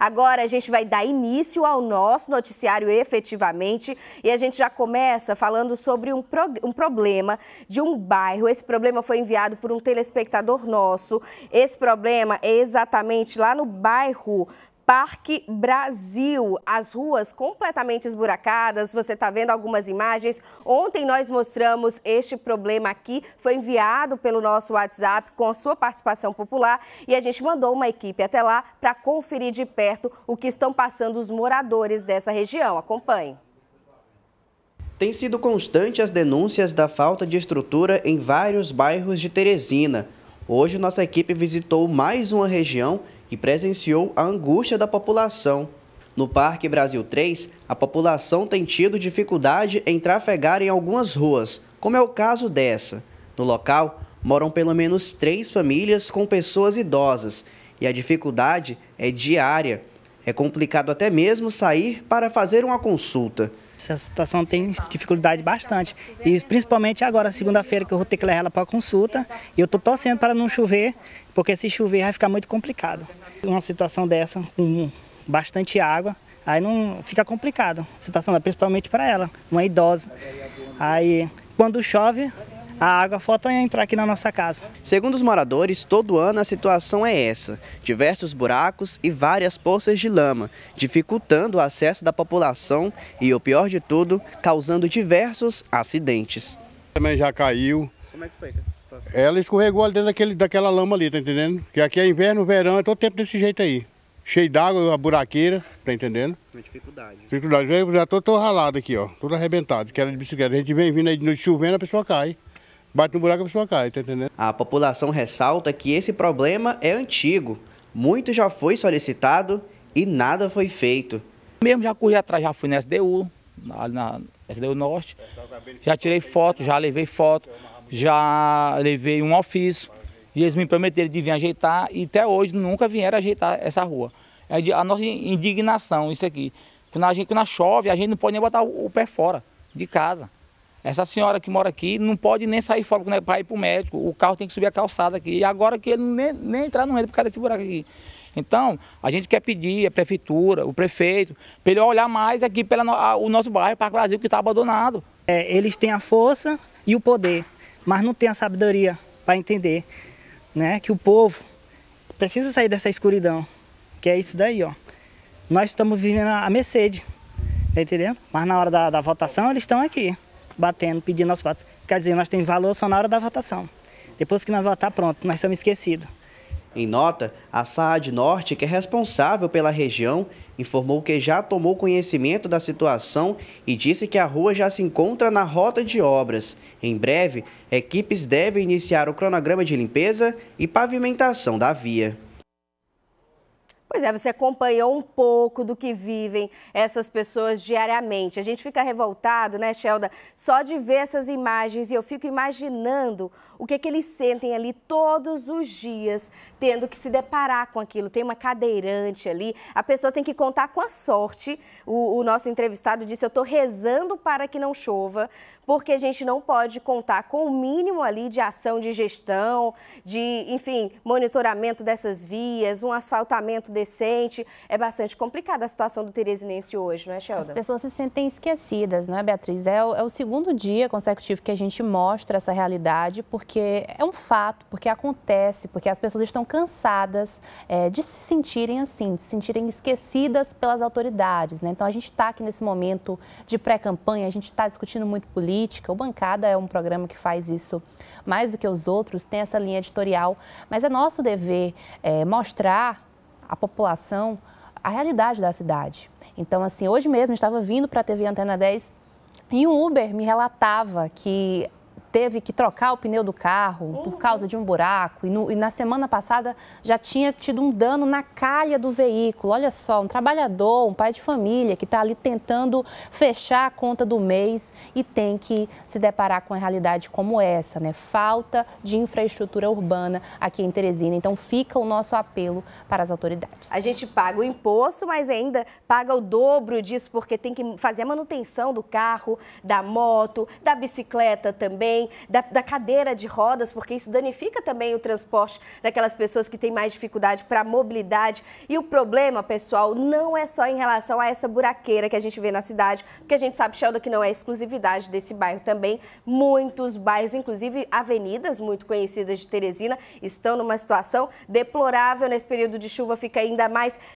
Agora a gente vai dar início ao nosso noticiário efetivamente e a gente já começa falando sobre um, um problema de um bairro. Esse problema foi enviado por um telespectador nosso. Esse problema é exatamente lá no bairro Parque Brasil. As ruas completamente esburacadas, você está vendo algumas imagens. Ontem nós mostramos este problema aqui, foi enviado pelo nosso WhatsApp com a sua participação popular e a gente mandou uma equipe até lá para conferir de perto o que estão passando os moradores dessa região. Acompanhe. Tem sido constante as denúncias da falta de estrutura em vários bairros de Teresina. Hoje, nossa equipe visitou mais uma região e presenciou a angústia da população. No Parque Brasil 3, a população tem tido dificuldade em trafegar em algumas ruas, como é o caso dessa. No local, moram pelo menos três famílias com pessoas idosas e a dificuldade é diária é complicado até mesmo sair para fazer uma consulta. Essa situação tem dificuldade bastante. E principalmente agora, segunda-feira, que eu vou ter que levar ela para a consulta. E eu estou torcendo para não chover, porque se chover vai ficar muito complicado. Uma situação dessa, com bastante água, aí não fica complicado. A situação, é principalmente para ela, uma idosa. Aí quando chove, a água falta é entrar aqui na nossa casa. Segundo os moradores, todo ano a situação é essa: diversos buracos e várias poças de lama, dificultando o acesso da população e, o pior de tudo, causando diversos acidentes. Também já caiu. Como é que foi? Ela escorregou ali dentro daquele, daquela lama ali, tá entendendo? Que aqui é inverno, verão, é todo tempo desse jeito aí. Cheio d'água, a buraqueira, tá entendendo? Uma dificuldade. Dificuldade. Eu já tô, tô ralado aqui, ó. tudo arrebentado, que era de bicicleta. A gente vem vindo aí de noite chovendo, a pessoa cai. Bate no buraco, a pessoa cai, tá entendendo? A população ressalta que esse problema é antigo. Muito já foi solicitado e nada foi feito. Mesmo já corri atrás, já fui na SDU, na, na SDU Norte. Já tirei foto, já levei foto, já levei um ofício. E eles me prometeram de vir ajeitar e até hoje nunca vieram ajeitar essa rua. É a nossa indignação, isso aqui. Quando, a gente, quando chove, a gente não pode nem botar o pé fora de casa. Essa senhora que mora aqui não pode nem sair fora né, para ir para o médico. O carro tem que subir a calçada aqui. E agora que ele nem, nem entrar não entra por causa desse buraco aqui. Então, a gente quer pedir a prefeitura, o prefeito, para ele olhar mais aqui pelo nosso bairro, Parque Brasil, que está abandonado. É, eles têm a força e o poder, mas não têm a sabedoria para entender né, que o povo precisa sair dessa escuridão, que é isso daí. ó. Nós estamos vivendo a Mercedes, tá entendendo? Mas na hora da, da votação eles estão aqui batendo, pedindo as fotos. Quer dizer, nós temos valor só na hora da votação. Depois que nós votar, pronto, nós somos esquecidos. Em nota, a SAAD Norte, que é responsável pela região, informou que já tomou conhecimento da situação e disse que a rua já se encontra na rota de obras. Em breve, equipes devem iniciar o cronograma de limpeza e pavimentação da via. Pois é, você acompanhou um pouco do que vivem essas pessoas diariamente. A gente fica revoltado, né, Shelda, só de ver essas imagens e eu fico imaginando o que, é que eles sentem ali todos os dias, tendo que se deparar com aquilo. Tem uma cadeirante ali, a pessoa tem que contar com a sorte. O, o nosso entrevistado disse: Eu estou rezando para que não chova, porque a gente não pode contar com o mínimo ali de ação de gestão, de, enfim, monitoramento dessas vias, um asfaltamento decente. É bastante complicada a situação do teresinense hoje, não é, Sheldon? As pessoas se sentem esquecidas, não é, Beatriz? É, é o segundo dia consecutivo que a gente mostra essa realidade, porque é um fato, porque acontece, porque as pessoas estão cansadas é, de se sentirem assim, de se sentirem esquecidas pelas autoridades, né? Então, a gente está aqui nesse momento de pré-campanha, a gente está discutindo muito política, o Bancada é um programa que faz isso mais do que os outros, tem essa linha editorial, mas é nosso dever é, mostrar a população a realidade da cidade. Então, assim, hoje mesmo estava vindo para a TV Antena 10 e um Uber me relatava que teve que trocar o pneu do carro por uhum. causa de um buraco. E, no, e, na semana passada já tinha tido um dano na calha do veículo. Olha só, um trabalhador, um pai de família que está ali tentando fechar a conta do mês e tem que se deparar com a realidade como essa, né? Falta de infraestrutura urbana aqui em Teresina. Então fica o nosso apelo para as autoridades. A gente paga o imposto, mas ainda paga o dobro disso porque tem que fazer a manutenção do carro, da moto, da bicicleta também também da, da cadeira de rodas, porque isso danifica também o transporte daquelas pessoas que têm mais dificuldade para mobilidade. E o problema, pessoal, não é só em relação a essa buraqueira que a gente vê na cidade, porque a gente sabe, Sheldon, que não é exclusividade desse bairro também. Muitos bairros, inclusive avenidas muito conhecidas de Teresina, estão numa situação deplorável. Nesse período de chuva fica ainda mais